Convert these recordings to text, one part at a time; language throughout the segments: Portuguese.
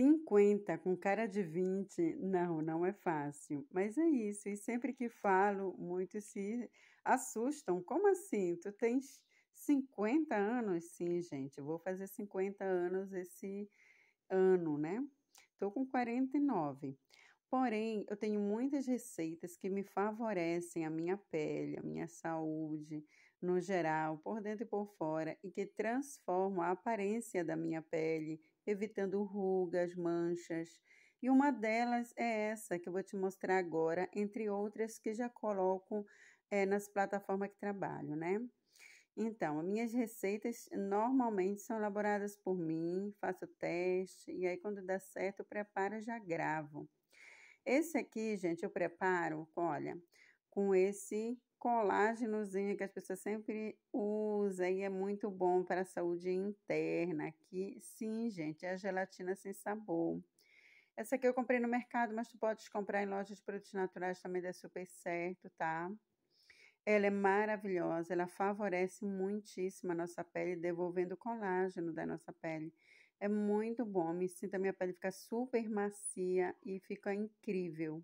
50 com cara de 20, não, não é fácil. Mas é isso, e sempre que falo, muitos se assustam. Como assim? Tu tens 50 anos? Sim, gente, vou fazer 50 anos esse ano, né? Estou com 49. Porém, eu tenho muitas receitas que me favorecem a minha pele, a minha saúde no geral, por dentro e por fora, e que transformam a aparência da minha pele, evitando rugas, manchas. E uma delas é essa que eu vou te mostrar agora, entre outras que já coloco é, nas plataformas que trabalho, né? Então, minhas receitas normalmente são elaboradas por mim, faço teste e aí quando dá certo eu preparo e já gravo. Esse aqui, gente, eu preparo, olha, com esse colágenozinho que as pessoas sempre usam e é muito bom para a saúde interna. Que sim, gente, é a gelatina sem sabor. Essa aqui eu comprei no mercado, mas tu podes comprar em lojas de produtos naturais também dá super certo, tá? Ela é maravilhosa, ela favorece muitíssimo a nossa pele, devolvendo colágeno da nossa pele. É muito bom, me sinto a minha pele fica super macia e fica incrível.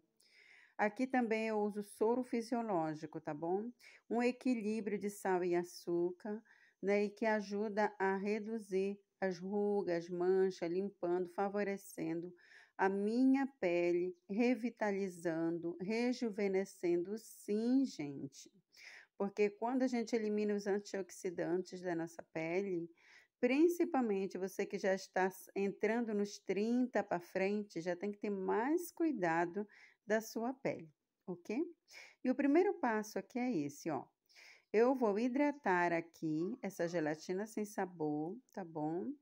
Aqui também eu uso soro fisiológico, tá bom? Um equilíbrio de sal e açúcar, né? E que ajuda a reduzir as rugas, manchas, limpando, favorecendo a minha pele, revitalizando, rejuvenescendo, sim, gente. Porque quando a gente elimina os antioxidantes da nossa pele, principalmente você que já está entrando nos 30 para frente, já tem que ter mais cuidado da sua pele, ok? E o primeiro passo aqui é esse, ó. Eu vou hidratar aqui essa gelatina sem sabor, tá bom?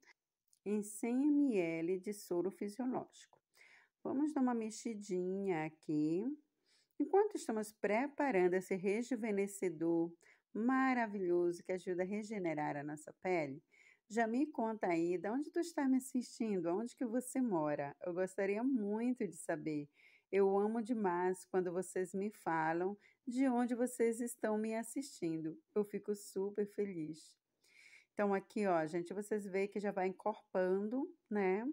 Em 100 ml de soro fisiológico. Vamos dar uma mexidinha aqui. Enquanto estamos preparando esse rejuvenescedor maravilhoso que ajuda a regenerar a nossa pele, já me conta aí de onde tu está me assistindo, onde que você mora. Eu gostaria muito de saber. Eu amo demais quando vocês me falam de onde vocês estão me assistindo. Eu fico super feliz. Então, aqui, ó, gente, vocês veem que já vai encorpando, né?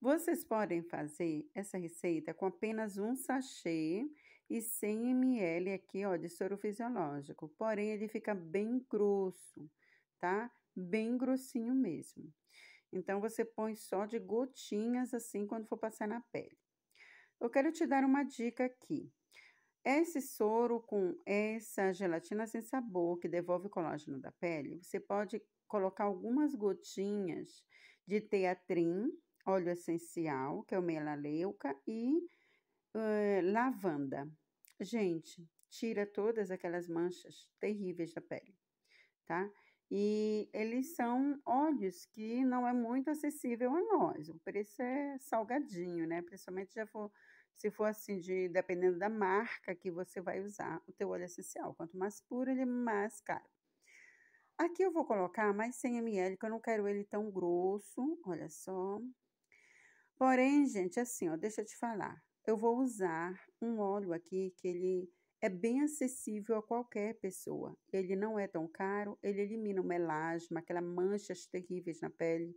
Vocês podem fazer essa receita com apenas um sachê e 100 ml aqui, ó, de soro fisiológico. Porém, ele fica bem grosso, tá? Bem grossinho mesmo. Então, você põe só de gotinhas assim quando for passar na pele. Eu quero te dar uma dica aqui. Esse soro com essa gelatina sem sabor que devolve o colágeno da pele, você pode colocar algumas gotinhas de teatrim, óleo essencial, que é o melaleuca, e uh, lavanda. Gente, tira todas aquelas manchas terríveis da pele, tá? E eles são óleos que não é muito acessível a nós. O preço é salgadinho, né? Principalmente já for se for assim, de, dependendo da marca que você vai usar o teu óleo é essencial. Quanto mais puro, ele é mais caro. Aqui eu vou colocar mais 100 ml, que eu não quero ele tão grosso, olha só. Porém, gente, assim, ó, deixa eu te falar. Eu vou usar um óleo aqui que ele é bem acessível a qualquer pessoa. Ele não é tão caro, ele elimina o melasma, aquelas manchas terríveis na pele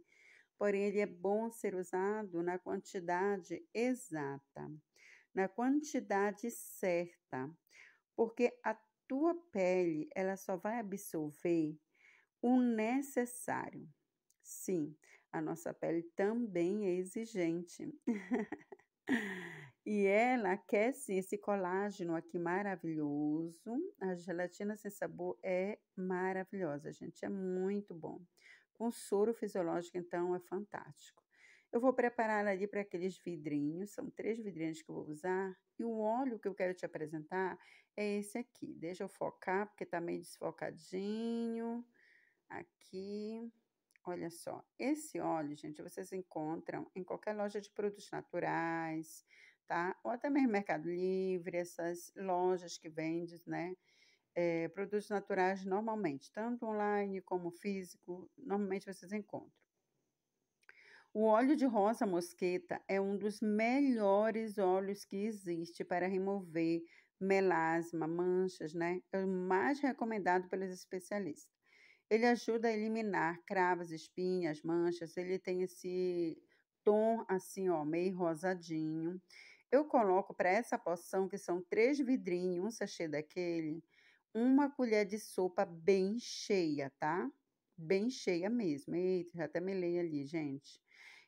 porém ele é bom ser usado na quantidade exata, na quantidade certa, porque a tua pele ela só vai absorver o necessário. Sim, a nossa pele também é exigente. e ela quer sim esse colágeno aqui maravilhoso. A gelatina sem sabor é maravilhosa, gente, é muito bom. Com soro fisiológico, então, é fantástico. Eu vou preparar ali para aqueles vidrinhos, são três vidrinhos que eu vou usar. E o óleo que eu quero te apresentar é esse aqui. Deixa eu focar, porque tá meio desfocadinho. Aqui, olha só. Esse óleo, gente, vocês encontram em qualquer loja de produtos naturais, tá? Ou até mesmo Mercado Livre, essas lojas que vendem, né? é, produtos naturais normalmente, tanto online como físico, normalmente vocês encontram. O óleo de rosa mosqueta é um dos melhores óleos que existe para remover melasma, manchas, né? É o mais recomendado pelos especialistas. Ele ajuda a eliminar cravas, espinhas, manchas. Ele tem esse tom assim, ó, meio rosadinho. Eu coloco para essa poção que são três vidrinhos, um sachê daquele, uma colher de sopa bem cheia, tá? Bem cheia mesmo. Eita, já até melei ali, gente.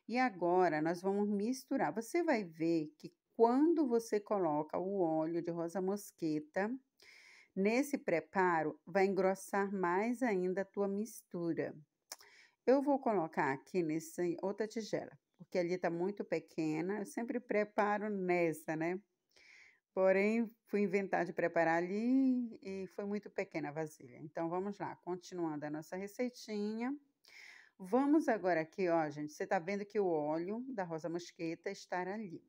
E agora nós vamos misturar. Você vai ver que quando você coloca o óleo de rosa mosqueta nesse preparo, vai engrossar mais ainda a tua mistura. Eu vou colocar aqui nessa outra tigela, porque ali tá muito pequena. Eu sempre preparo nessa, né? Porém, fui inventar de preparar ali e foi muito pequena a vasilha. Então, vamos lá, continuando a nossa receitinha. Vamos agora aqui, ó, gente, você tá vendo que o óleo da rosa mosqueta está ali.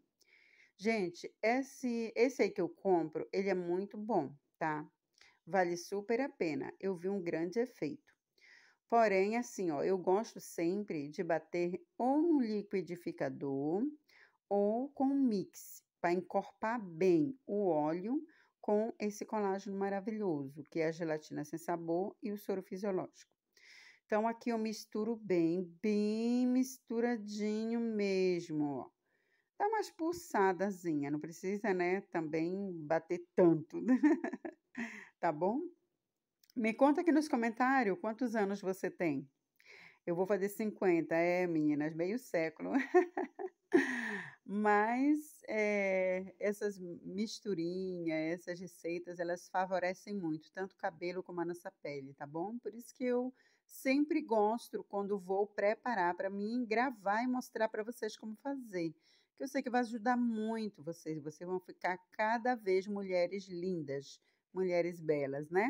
Gente, esse, esse aí que eu compro, ele é muito bom, tá? Vale super a pena, eu vi um grande efeito. Porém, assim, ó, eu gosto sempre de bater ou no liquidificador ou com mix para encorpar bem o óleo com esse colágeno maravilhoso, que é a gelatina sem sabor e o soro fisiológico. Então, aqui eu misturo bem, bem misturadinho mesmo, ó. Dá umas pulsadazinha, não precisa, né, também bater tanto, tá bom? Me conta aqui nos comentários quantos anos você tem. Eu vou fazer 50, é, meninas, meio século. Mas é, essas misturinhas, essas receitas, elas favorecem muito, tanto o cabelo como a nossa pele, tá bom? Por isso que eu sempre gosto quando vou preparar para mim, gravar e mostrar para vocês como fazer. Que eu sei que vai ajudar muito vocês, vocês vão ficar cada vez mulheres lindas, mulheres belas, né?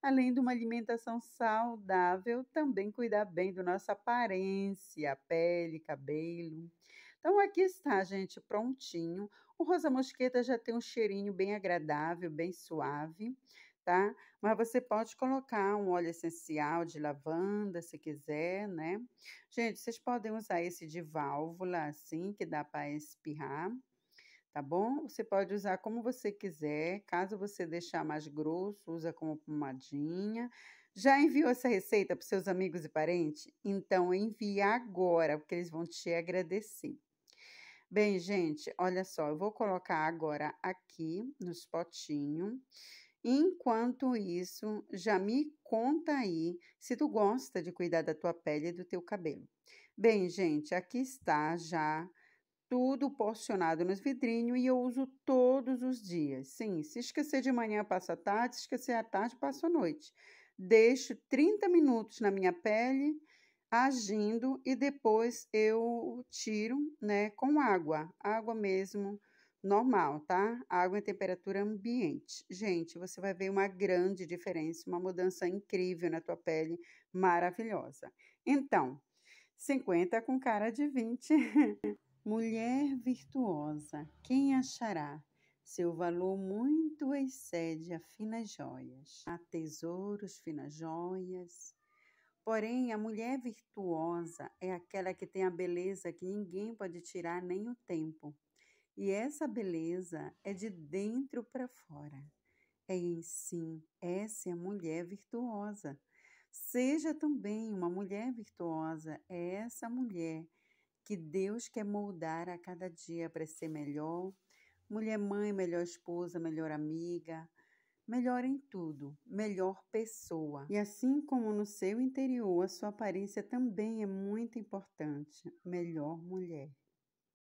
Além de uma alimentação saudável, também cuidar bem da nossa aparência, pele, cabelo. Então aqui está, gente, prontinho. O rosa mosqueta já tem um cheirinho bem agradável, bem suave, tá? Mas você pode colocar um óleo essencial de lavanda, se quiser, né? Gente, vocês podem usar esse de válvula, assim, que dá para espirrar tá bom? Você pode usar como você quiser. Caso você deixar mais grosso, usa como pomadinha. Já enviou essa receita para seus amigos e parentes? Então envie agora, porque eles vão te agradecer. Bem, gente, olha só, eu vou colocar agora aqui nos potinhos. Enquanto isso, já me conta aí se tu gosta de cuidar da tua pele e do teu cabelo. Bem, gente, aqui está já tudo porcionado nos vidrinhos e eu uso todos os dias. Sim, se esquecer de manhã, passo a tarde, se esquecer à tarde, passo a noite. Deixo 30 minutos na minha pele agindo e depois eu tiro, né, com água, água mesmo normal, tá? Água em temperatura ambiente. Gente, você vai ver uma grande diferença, uma mudança incrível na tua pele, maravilhosa. Então, 50 com cara de 20. Mulher virtuosa, quem achará? Seu valor muito excede a finas joias, a tesouros, finas joias, Porém, a mulher virtuosa é aquela que tem a beleza que ninguém pode tirar nem o tempo. E essa beleza é de dentro para fora. É em sim, essa é a mulher virtuosa. Seja também uma mulher virtuosa, é essa mulher que Deus quer moldar a cada dia para ser melhor, mulher mãe, melhor esposa, melhor amiga, melhor em tudo, melhor pessoa. E assim como no seu interior, a sua aparência também é muito importante, melhor mulher.